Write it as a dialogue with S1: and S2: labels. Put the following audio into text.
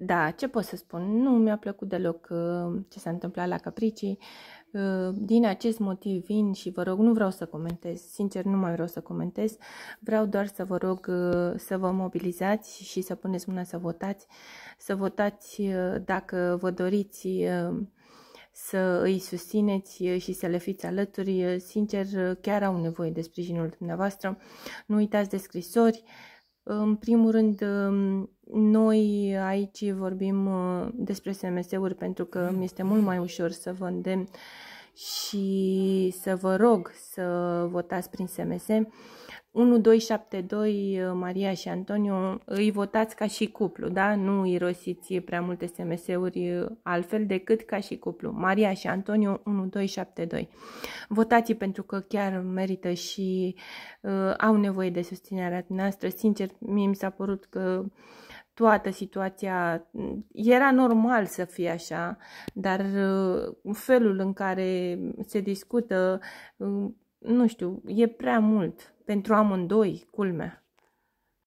S1: Da, ce pot să spun? Nu mi-a plăcut deloc uh, ce s-a întâmplat la Capricii. Uh, din acest motiv vin și vă rog, nu vreau să comentez, sincer nu mai vreau să comentez, vreau doar să vă rog uh, să vă mobilizați și să puneți mâna să votați, să votați uh, dacă vă doriți uh, să îi susțineți uh, și să le fiți alături. Sincer, chiar au nevoie de sprijinul dumneavoastră. Nu uitați de scrisori, în primul rând, um, noi aici vorbim uh, despre SMS-uri pentru că mi este mult mai ușor să vândem și să vă rog să votați prin SMS 1272 Maria și Antonio, îi votați ca și cuplu, da? Nu irosiți prea multe SMS-uri altfel decât ca și cuplu. Maria și Antonio 1272. Votați pentru că chiar merită și uh, au nevoie de susținerea noastră. Sincer, mie mi s-a părut că uh, toată situația. Era normal să fie așa, dar uh, felul în care se discută, uh, nu știu, e prea mult pentru amândoi, culmea.